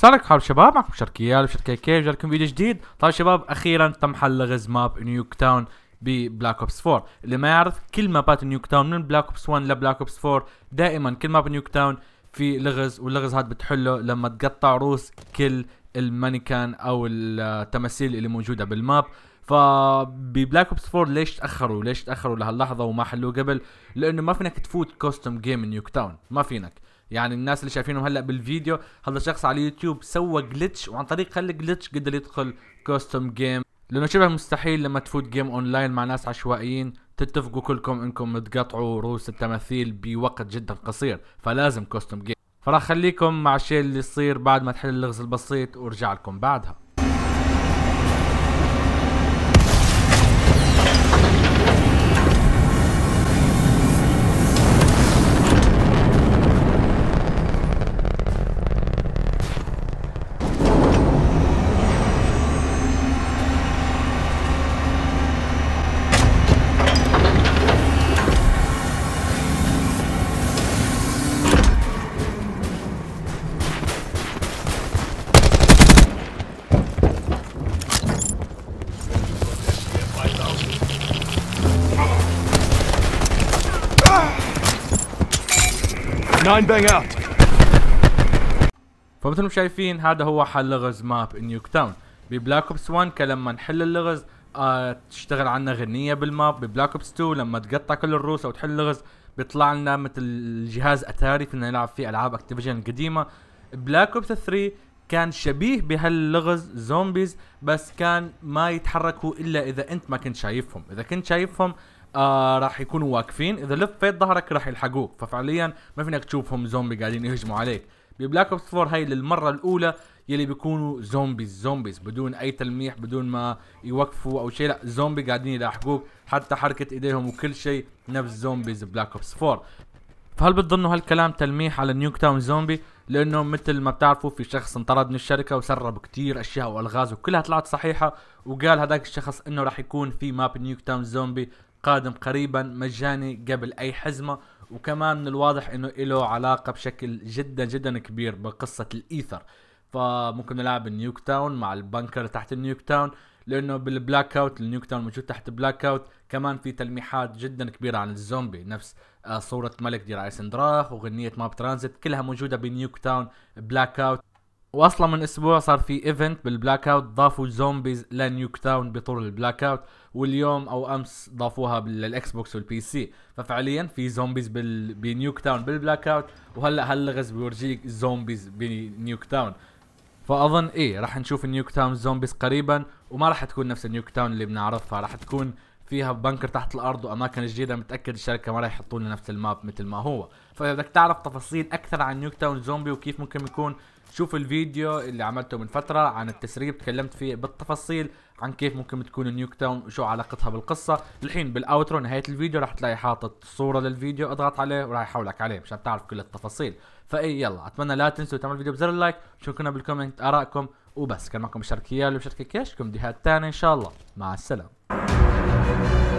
سالك عليكم شباب معكم شركيال وشركي كيف جالكم فيديو جديد طيب شباب اخيرا تم حل لغز ماب نيوك تاون ببلاك اوبس 4 اللي ما يعرف كل مابات نيوك تاون من بلاك اوبس 1 لبلاك اوبس 4 دائما كل ماب نيوك تاون في لغز واللغز هذا بتحله لما تقطع روس كل المانيكان او التماثيل اللي موجوده بالماب فببلاك اوبس 4 ليش تاخروا ليش تاخروا لهاللحظه وما حلوه قبل لانه ما فينك تفوت كوستوم جيم نيوك تاون ما فينك يعني الناس اللي شايفينهم هلا بالفيديو هذا شخص على اليوتيوب سوى جلتش وعن طريق هالجلتش قدر يدخل كوستوم جيم لانه شبه مستحيل لما تفوت جيم اونلاين مع ناس عشوائيين تتفقوا كلكم انكم تقطعوا رؤوس التماثيل بوقت جدا قصير فلازم كوستوم جيم فراح خليكم مع الشيء اللي يصير بعد ما تحل اللغز البسيط وارجع لكم بعدها ناين بانج اوت فمثل ما شايفين هذا هو حل لغز ماب نيوك تاون ببلاك اوبس 1 كلما نحل اللغز آه تشتغل عنا غنية بالماب ببلاك اوبس 2 لما تقطع كل الروس او تحل لغز بيطلع لنا مثل جهاز اتاري كنا نلعب فيه العاب اكتيفيجن القديمه بلاك اوبس 3 كان شبيه بهاللغز زومبيز بس كان ما يتحركوا الا اذا انت ما كنت شايفهم اذا كنت شايفهم آه راح يكونوا واقفين اذا لفيت ظهرك راح يلحقوك ففعليا ما فينك تشوفهم زومبي قاعدين يهجموا عليك ببلاك اوبس 4 هاي للمره الاولى يلي بيكونوا زومبيز زومبيز بدون اي تلميح بدون ما يوقفوا او شيء لا زومبي قاعدين يلاحقوك حتى حركه ايديهم وكل شيء نفس زومبيز بلاك اوبس 4 فهل بتظنوا هالكلام تلميح على نيوك تاون زومبي لانه مثل ما بتعرفوا في شخص انطرد من الشركه وسرب كتير اشياء والغاز وكلها طلعت صحيحه وقال هذاك الشخص انه راح يكون في ماب نيوك تاون زومبي قادم قريبا مجاني قبل اي حزمه وكمان من الواضح انه له علاقه بشكل جدا جدا كبير بقصه الايثر فممكن نلعب النيوك تاون مع البنكر تحت النيوك تاون لانه بالبلاك اوت النيوك تاون موجود تحت بلاك اوت كمان في تلميحات جدا كبيره عن الزومبي نفس آه، صوره ملك دي اندراخ وغنيه ماب ترانزيت كلها موجوده بنيوك تاون بلاك اوت واصلا من اسبوع صار في ايفنت بالبلاك اوت ضافوا زومبيز لنيوك تاون بطول البلاك اوت واليوم او امس ضافوها بالاكس بوكس والبي سي ففعليا في زومبيز بال... بنيوك تاون بالبلاك اوت وهلا هاللغز بيورجيك زومبيز بنيوك تاون فاظن ايه راح نشوف نيوك تاون زومبيز قريبا وما راح تكون نفس نيوك تاون اللي بنعرفها راح تكون فيها بنكر تحت الارض واماكن جديده متاكد الشركه ما راح يحطوا لنا نفس الماب مثل ما هو فاذا بدك تعرف تفاصيل اكثر عن نيوك تاون زومبي وكيف ممكن يكون شوف الفيديو اللي عملته من فترة عن التسريب تكلمت فيه بالتفاصيل عن كيف ممكن تكون نيوك تاون وشو علاقتها بالقصة الحين بالاوترو نهاية الفيديو راح تلاقي حاطط صورة للفيديو اضغط عليه وراح يحولك عليه مشان تعرف كل التفاصيل فاي يلا اتمنى لا تنسوا تعملوا الفيديو بزر اللايك شكرا بالكومنت ارائكم وبس كان معكم بشاركيال وبشاركي كيش كومديهات تاني ان شاء الله مع السلامة